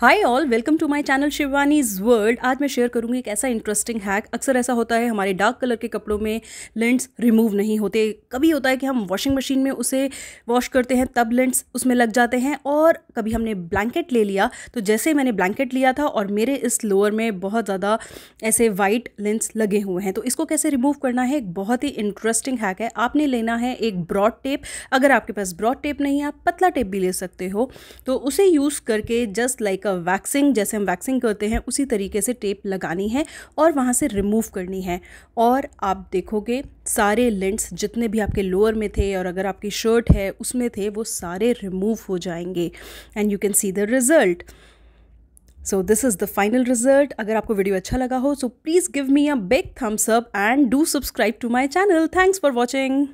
hi all welcome to my channel Shivani's world आज मैं share करूंगी एक ऐसा इंटरेस्टिंग हैक अक्सर ऐसा होता है हमारे डार्क कलर के कपड़ों में लेंट्स रिमूव नहीं होते कभी होता है कि हम वॉशिंग मशीन में उसे वॉश करते हैं तब लेंट्स उसमें लग जाते हैं और कभी हमने ब्लैंकेट ले लिया तो जैसे मैंने ब्लैंकेट लिया था और मेरे इस लोअर में बहुत ज़्यादा ऐसे वाइट लेंस लगे हुए हैं तो इसको कैसे रिमूव करना है एक बहुत ही इंटरेस्टिंग हैक है आपने लेना है एक ब्रॉड टेप अगर आपके पास ब्रॉड टेप नहीं है आप पतला टेप भी ले सकते हो तो उसे यूज़ करके जस्ट लाइक एक वैक्सिंग जैसे हम वैक्सिंग करते हैं उसी तरीके से टेप लगानी है और वहाँ से रिमूव करनी है और आप देखोगे सारे लेंट्स जितने भी आपके लोअर में थे और अगर आपकी शर्ट है उसमें थे वो सारे रिमूव हो जाएंगे and you can see the result so this is the final result अगर आपको वीडियो अच्छा लगा हो so please give me a big thumbs up and do subscribe to my channel thanks for watching